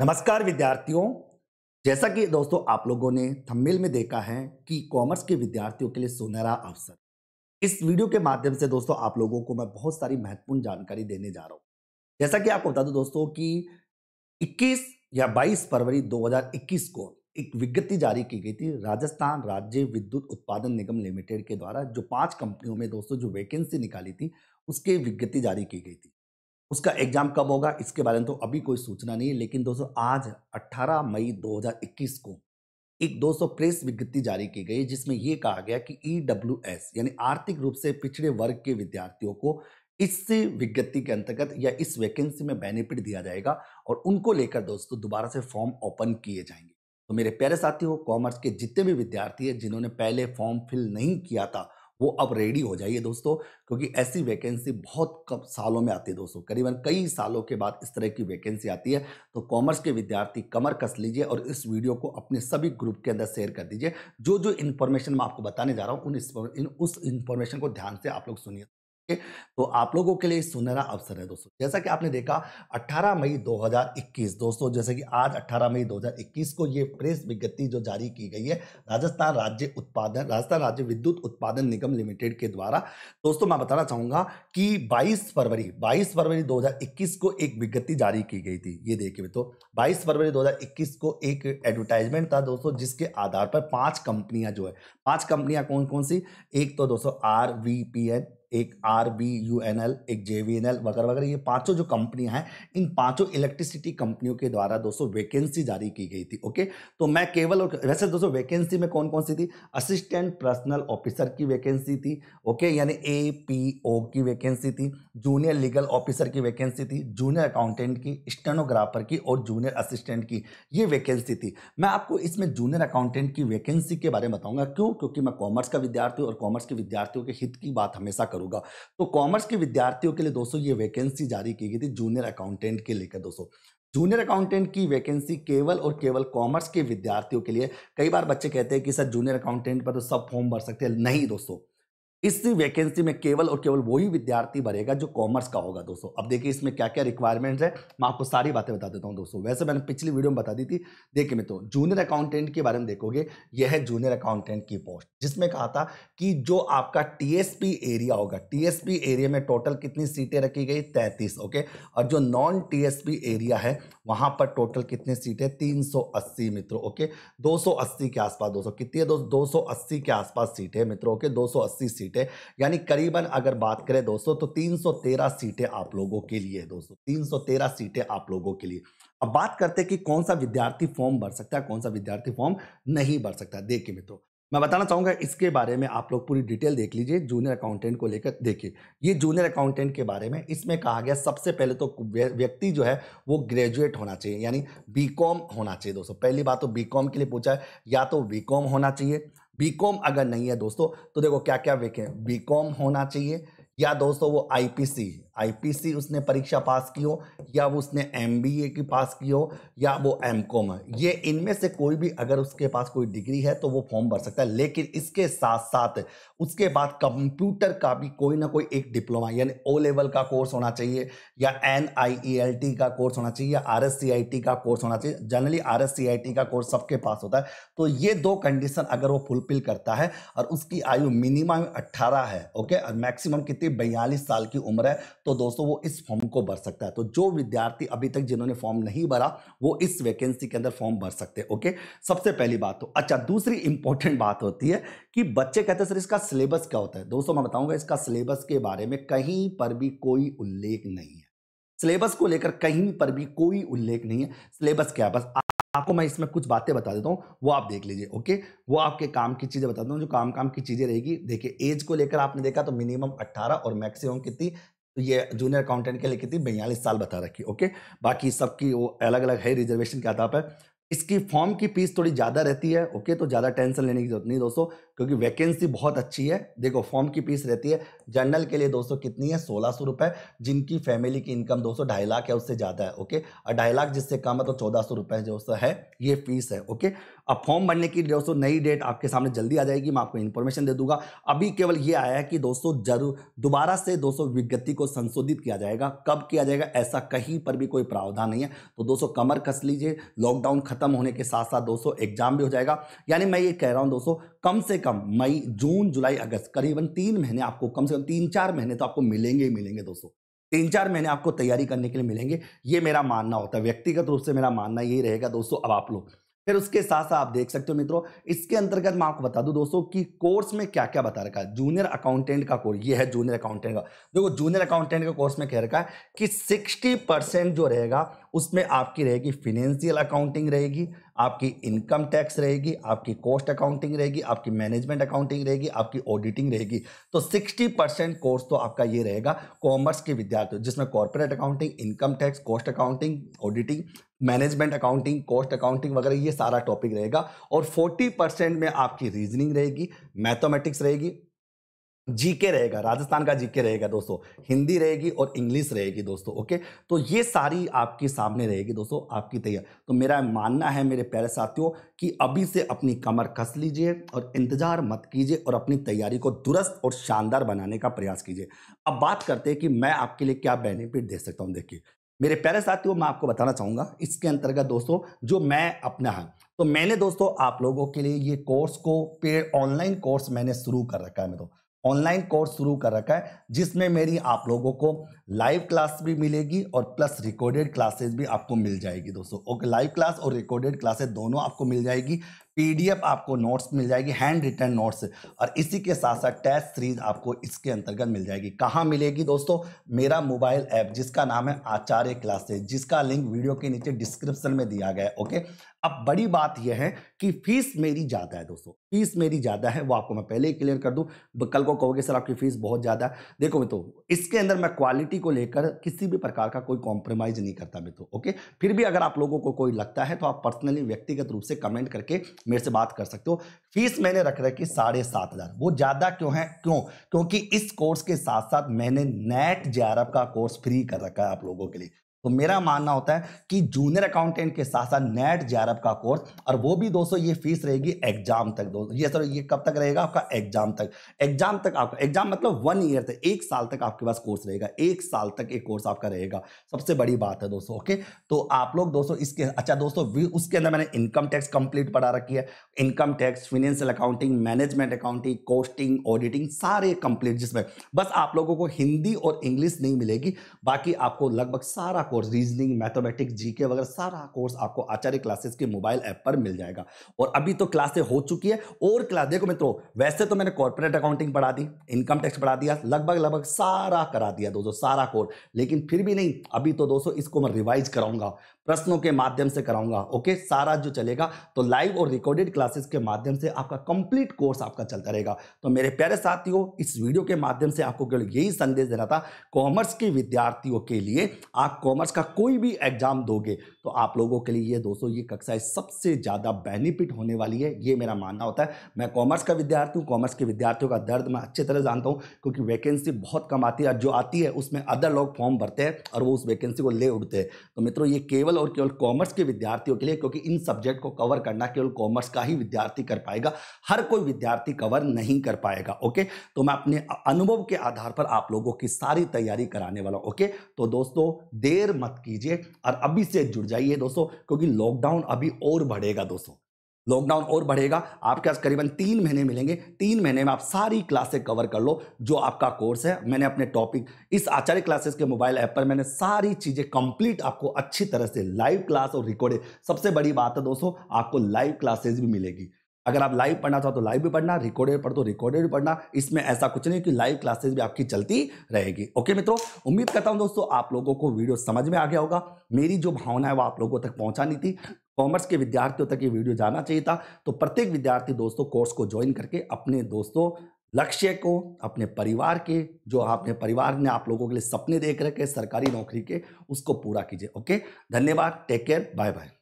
नमस्कार विद्यार्थियों जैसा कि दोस्तों आप लोगों ने थंबनेल में देखा है कि कॉमर्स के विद्यार्थियों के लिए सुनहरा अवसर इस वीडियो के माध्यम से दोस्तों आप लोगों को मैं बहुत सारी महत्वपूर्ण जानकारी देने जा रहा हूँ जैसा कि आपको बता दूं दोस्तों कि 21 या 22 फरवरी 2021 को एक विज्ञप्ति जारी की गई थी राजस्थान राज्य विद्युत उत्पादन निगम लिमिटेड के द्वारा जो पाँच कंपनियों में दोस्तों जो वैकेंसी निकाली थी उसके विज्ञप्ति जारी की गई थी उसका एग्जाम कब होगा इसके बारे में तो अभी कोई सूचना नहीं है लेकिन दोस्तों आज 18 मई 2021 को एक 200 प्रेस विज्ञप्ति जारी की गई जिसमें यह कहा गया कि ई e यानी आर्थिक रूप से पिछड़े वर्ग के विद्यार्थियों को इस विज्ञप्ति के अंतर्गत या इस वैकेंसी में बेनिफिट दिया जाएगा और उनको लेकर दोस्तों दोबारा से फॉर्म ओपन किए जाएंगे तो मेरे प्यारे साथियों कॉमर्स के जितने भी विद्यार्थी हैं जिन्होंने पहले फॉर्म फिल नहीं किया था वो अब रेडी हो जाइए दोस्तों क्योंकि ऐसी वैकेंसी बहुत कम सालों में आती है दोस्तों करीबन कई सालों के बाद इस तरह की वैकेंसी आती है तो कॉमर्स के विद्यार्थी कमर कस लीजिए और इस वीडियो को अपने सभी ग्रुप के अंदर शेयर कर दीजिए जो जो इन्फॉर्मेशन मैं आपको बताने जा रहा हूँ उन, उस इन्फॉर्मेशन को ध्यान से आप लोग सुनिए तो आप लोगों के लिए सुनहरा अवसर है दोस्तों जैसा कि आपने देखा 18 मई 2021 दोस्तों जैसे कि आज 18 मई 2021 को ये प्रेस विज्ञप्ति जो जारी की गई है राजस्थान राज्य उत्पादन राजस्थान राज्य विद्युत उत्पादन निगम लिमिटेड के द्वारा दोस्तों मैं बताना चाहूंगा कि 22 फरवरी 22 फरवरी 2021 को एक विज्ञप्ति जारी की गई थी ये देखिए मित्रों बाईस फरवरी दो को एक एडवर्टाइजमेंट था दोस्तों जिसके आधार पर पांच कंपनियां जो है पांच कंपनियां कौन कौन सी एक तो दोस्तों आर वी पी एन एक R B U N L एक जे वी एन एल वगैरह वगैरह ये पांचों जो कंपनियां हैं इन पांचों इलेक्ट्रिसिटी कंपनियों के द्वारा दोस्तों वैकेंसी जारी की गई थी ओके तो मैं केवल और वैसे दोस्तों वैकेंसी में कौन कौन सी थी असिस्टेंट पर्सनल ऑफिसर की वैकेंसी थी ओके यानी ए पी ओ की वैकेंसी थी जूनियर लीगल ऑफिसर की वैकेंसी थी जूनियर अकाउंटेंट की स्टेनोग्राफर की और जूनियर असिस्टेंट की ये वैकेंसी थी मैं आपको इसमें जूनियर अकाउंटेंट की वैकेंसी के बारे में बताऊंगा क्यों क्योंकि मैं कॉमर्स का विद्यार्थी और कॉमर्स के विद्यार्थियों के हित की बात हमेशा करूंगा तो कॉमर्स के विद्यार्थियों के लिए दोस्तों ये वैकेंसी जारी की गई थी जूनियर अकाउंटेंट के लेकर दोस्तों जूनियर अकाउंटेंट की वैकेंसी केवल और केवल कॉमर्स के विद्यार्थियों के लिए कई बार बच्चे कहते हैं कि सर जूनियर अकाउंटेंट पर तो सब फॉर्म भर सकते हैं नहीं दोस्तों इस वैकेंसी में केवल और केवल वही विद्यार्थी भरेगा जो कॉमर्स का होगा दोस्तों अब देखिए इसमें क्या क्या रिक्वायरमेंट्स है मैं आपको सारी बातें बता देता हूं दोस्तों वैसे मैंने पिछली वीडियो में बता दी थी देखिए मैं तो जूनियर अकाउंटेंट के बारे में देखोगे यह है जूनियर अकाउंटेंट की पोस्ट जिसमें कहा था कि जो आपका टीएसपी एरिया होगा टीएसपी एरिया में टोटल कितनी सीटें रखी गई तैंतीस ओके और जो नॉन टीएसपी एरिया है वहां पर टोटल कितनी सीटें तीन मित्रों ओके दो के आसपास दोस्तों कितनी है दोस्तों दो के आसपास सीटें मित्रों ओके 280 सीटें सीटें यानी करीबन अगर बात करें दोस्तों तो 313 सीटें आप लोगों के लिए दोस्तों 313 सीटें आप लोगों के लिए अब बात करते हैं कि कौन सा विद्यार्थी फॉर्म भर सकता है कौन सा विद्यार्थी फॉर्म नहीं भर सकता देखिए मित्रों मैं बताना चाहूँगा इसके बारे में आप लोग पूरी डिटेल देख लीजिए जूनियर अकाउंटेंट को लेकर देखिए ये जूनियर अकाउंटेंट के बारे में इसमें कहा गया सबसे पहले तो व्यक्ति जो है वो ग्रेजुएट होना चाहिए यानी बीकॉम होना चाहिए दोस्तों पहली बात तो बीकॉम के लिए पूछा है या तो बीकॉम होना चाहिए बीकॉम अगर नहीं है दोस्तों तो देखो क्या क्या वीक बी बीकॉम होना चाहिए या दोस्तों वो आईपीसी आईपीसी उसने परीक्षा पास की हो या वो उसने एमबीए की पास की हो या वो एमकॉम है ये इनमें से कोई भी अगर उसके पास कोई डिग्री है तो वो फॉर्म भर सकता है लेकिन इसके साथ साथ उसके बाद कंप्यूटर का भी कोई ना कोई एक डिप्लोमा यानी ओ लेवल का कोर्स होना चाहिए या एन e का कोर्स होना चाहिए या आर का कोर्स होना चाहिए जनरली आर का कोर्स सबके पास होता है तो ये दो कंडीशन अगर वो फुलफिल करता है और उसकी आयु मिनिमम अट्ठारह है ओके और मैक्सिमम कितनी बयालीस साल की उम्र है तो दोस्तों वो इस फॉर्म को भर सकता है तो जो विद्यार्थी अभी तक जिन्होंने फॉर्म नहीं भरा वो इस वैकेंसी के अंदर फॉर्म भर सकते हैं ओके सबसे पहली बात तो अच्छा दूसरी इंपॉर्टेंट बात होती है कि बच्चे कहते हैं सर इसका सिलेबस क्या होता है दोस्तों मैं बताऊंगा इसका सिलेबस के बारे में कहीं पर भी कोई उल्लेख नहीं है सिलेबस को लेकर कहीं पर भी कोई उल्लेख नहीं है सिलेबस क्या है बस आपको मैं इसमें कुछ बातें बता देता हूँ वो आप देख लीजिए ओके वो आपके काम की चीज़ें बताता हूँ जो काम काम की चीज़ें रहेगी देखिए एज को लेकर आपने देखा तो मिनिमम 18 और मैक्सिमम कितनी तो ये जूनियर अकाउंटेंट के लिए कितनी बयालीस साल बता रखी ओके बाकी सबकी वो अलग अलग है रिजर्वेशन के आधार पर इसकी फॉर्म की फीस थोड़ी ज़्यादा रहती है ओके तो ज़्यादा टेंशन लेने की जरूरत नहीं दोस्तों क्योंकि वैकेंसी बहुत अच्छी है देखो फॉर्म की फीस रहती है जनरल के लिए दोस्तों कितनी है सोलह सौ रुपये जिनकी फैमिली की इनकम दोस्तों ढाई लाख है उससे ज़्यादा है ओके और ढाई लाख जिससे कम है तो चौदह सौ रुपये दोस्तों है ये फीस है ओके अब फॉर्म भरने की दोस्तों नई डेट आपके सामने जल्दी आ जाएगी मैं आपको इन्फॉर्मेशन दे दूंगा अभी केवल ये आया है कि दोस्तों जरूर दोबारा से दोस्तों विज्ञप्ति को संशोधित किया जाएगा कब किया जाएगा ऐसा कहीं पर भी कोई प्रावधान नहीं है तो दोस्तों कमर कस लीजिए लॉकडाउन खत्म होने के साथ साथ दोस्तों एग्जाम भी हो जाएगा यानी मैं ये कह रहा हूं दोस्तों कम से कम मई जून जुलाई अगस्त करीबन तीन महीने आपको कम से कम तीन चार महीने तो आपको मिलेंगे ही मिलेंगे दोस्तों तीन चार महीने आपको तैयारी करने के लिए मिलेंगे ये मेरा मानना होता है व्यक्तिगत रूप से मेरा मानना यही रहेगा दोस्तों अब आप लोग फिर उसके साथ साथ आप देख सकते हो मित्रों इसके अंतर्गत मैं आपको बता दूं दोस्तों कि कोर्स में क्या क्या बता रखा है जूनियर अकाउंटेंट का कोर्स ये है जूनियर अकाउंटेंट का देखो जूनियर अकाउंटेंट का कोर्स में कह रखा है कि 60 परसेंट जो रहेगा उसमें आपकी रहेगी फिनेंशियल अकाउंटिंग रहेगी आपकी इनकम टैक्स रहेगी आपकी कॉस्ट अकाउंटिंग रहेगी आपकी मैनेजमेंट अकाउंटिंग रहेगी आपकी ऑडिटिंग रहेगी तो 60 परसेंट कोर्स तो आपका ये रहेगा कॉमर्स के विद्यार्थियों जिसमें corporate accounting income tax cost accounting auditing management accounting cost accounting वगैरह ये सारा टॉपिक रहेगा और 40 परसेंट में आपकी रीजनिंग रहेगी मैथमेटिक्स रहेगी जीके रहेगा राजस्थान का जीके रहेगा दोस्तों हिंदी रहेगी और इंग्लिश रहेगी दोस्तों ओके तो ये सारी आपके सामने रहेगी दोस्तों आपकी तैयार तो मेरा मानना है मेरे प्यारे साथियों कि अभी से अपनी कमर कस लीजिए और इंतज़ार मत कीजिए और अपनी तैयारी को दुरुस्त और शानदार बनाने का प्रयास कीजिए अब बात करते हैं कि मैं आपके लिए क्या बेनिफिट दे सकता हूँ देखिए मेरे प्यारे साथियों मैं आपको बताना चाहूँगा इसके अंतर्गत दोस्तों जो मैं अपना है तो मैंने दोस्तों आप लोगों के लिए ये कोर्स को पे ऑनलाइन कोर्स मैंने शुरू कर रखा है मैं ऑनलाइन कोर्स शुरू कर रखा है जिसमें मेरी आप लोगों को लाइव क्लास भी मिलेगी और प्लस रिकॉर्डेड क्लासेस भी आपको मिल जाएगी दोस्तों ओके लाइव क्लास और रिकॉर्डेड क्लासेस दोनों आपको मिल जाएगी पीडीएफ आपको नोट्स मिल जाएगी हैंड रिटर्न नोट्स और इसी के साथ साथ टेस्ट सीरीज आपको इसके अंतर्गत मिल जाएगी कहाँ मिलेगी दोस्तों मेरा मोबाइल ऐप जिसका नाम है आचार्य क्लासेज जिसका लिंक वीडियो के नीचे डिस्क्रिप्शन में दिया गया है ओके अब बड़ी बात यह है कि फीस मेरी ज़्यादा है दोस्तों फीस मेरी ज़्यादा है वो आपको मैं पहले ही क्लियर कर दूं कल को कहोगे सर आपकी फ़ीस बहुत ज़्यादा है देखो मित्रों इसके अंदर मैं क्वालिटी को लेकर किसी भी प्रकार का कोई कॉम्प्रोमाइज़ नहीं करता मित्रों ओके फिर भी अगर आप लोगों को कोई लगता है तो आप पर्सनली व्यक्तिगत रूप से कमेंट करके मेरे से बात कर सकते हो फीस मैंने रख रखी साढ़े सात हज़ार वो ज़्यादा क्यों है क्यों क्योंकि इस कोर्स के साथ साथ मैंने नेट जे का कोर्स फ्री कर रखा है आप लोगों के लिए तो मेरा मानना होता है कि जूनियर अकाउंटेंट के साथ साथ नेट जेआरएफ का कोर्स और वो भी दोस्तों ये फीस रहेगी एग्जाम तक दोस्तों ये सर ये कब तक रहेगा आपका एग्जाम तक एग्जाम तक आपका एग्जाम मतलब वन ईयर तक एक साल तक आपके पास कोर्स रहेगा एक साल तक एक कोर्स आपका रहेगा सबसे बड़ी बात है दोस्तों ओके तो आप लोग दोस्तों इसके अच्छा दोस्तों उसके अंदर मैंने इनकम टैक्स कंप्लीट पढ़ा रखी है income tax financial accounting management accounting costing auditing सारे कंप्लीट जिसमें बस आप लोगों को हिंदी और इंग्लिश नहीं मिलेगी बाकी आपको लगभग सारा कोर्स रीजनिंग मैथमेटिक्स जीके वगैरह सारा कोर्स आपको आचार्य क्लासेस के मोबाइल ऐप पर मिल जाएगा और अभी तो क्लासे हो चुकी है और क्लास देखो मित्रों वैसे तो मैंने कॉर्पोरेट अकाउंटिंग पढ़ा दी इनकम टैक्स पढ़ा दिया लगभग लगभग सारा करा दिया दोस्तों सारा कोर्स लेकिन फिर भी नहीं अभी तो दोस्तों इसको मैं रिवाइज कराऊंगा प्रश्नों के माध्यम से कराऊंगा ओके सारा जो चलेगा तो लाइव और रिकॉर्डेड क्लासेस के माध्यम से आपका कंप्लीट कोर्स आपका चलता रहेगा तो मेरे प्यारे साथियों इस वीडियो के माध्यम से आपको केवल यही संदेश देना था कॉमर्स के विद्यार्थियों के लिए आप कॉमर्स कॉमर्स का कोई भी एग्जाम दोगे तो आप लोगों के लिए ये दोस्तों ये कक्षाएं सबसे ज़्यादा बेनिफिट होने वाली है ये मेरा मानना होता है मैं कॉमर्स का विद्यार्थी हूँ कॉमर्स के विद्यार्थियों का दर्द मैं अच्छे तरह जानता हूँ क्योंकि वैकेंसी बहुत कम आती है और जो आती है उसमें अदर लोग फॉर्म भरते हैं और वो उस वैकेंसी को ले उठते हैं तो मित्रों ये केवल और केवल कॉमर्स के विद्यार्थियों के लिए क्योंकि इन सब्जेक्ट को कवर करना केवल कॉमर्स का ही विद्यार्थी कर पाएगा हर कोई विद्यार्थी कवर नहीं कर पाएगा ओके तो मैं अपने अनुभव के आधार पर आप लोगों की सारी तैयारी कराने वाला ओके तो दोस्तों देर मत कीजिए और अभी से जुड़ जाइए दोस्तों क्योंकि लॉकडाउन अभी और बढ़ेगा दोस्तों लॉकडाउन और बढ़ेगा आपके पास करीबन तीन महीने मिलेंगे तीन महीने में आप सारी क्लासेस कवर कर लो जो आपका कोर्स है मैंने अपने टॉपिक इस आचार्य क्लासेस के मोबाइल ऐप पर मैंने सारी चीज़ें कंप्लीट आपको अच्छी तरह से लाइव क्लास और रिकॉर्डेड सबसे बड़ी बात है दोस्तों आपको लाइव क्लासेस भी मिलेगी अगर आप लाइव पढ़ना चाहो तो लाइव भी पढ़ना रिकॉर्डेड पढ़ तो रिकॉर्डेड भी पढ़ना इसमें ऐसा कुछ नहीं कि लाइव क्लासेस भी आपकी चलती रहेगी ओके मित्रों उम्मीद करता हूं दोस्तों आप लोगों को वीडियो समझ में आ गया होगा मेरी जो भावना है वो आप लोगों तक पहुँचानी थी कॉमर्स के विद्यार्थियों तक ये वीडियो जाना चाहिए था तो प्रत्येक विद्यार्थी दोस्तों कोर्स को ज्वाइन करके अपने दोस्तों लक्ष्य को अपने परिवार के जो आपने परिवार ने आप लोगों के लिए सपने देख रखे सरकारी नौकरी के उसको पूरा कीजिए ओके धन्यवाद टेक केयर बाय बाय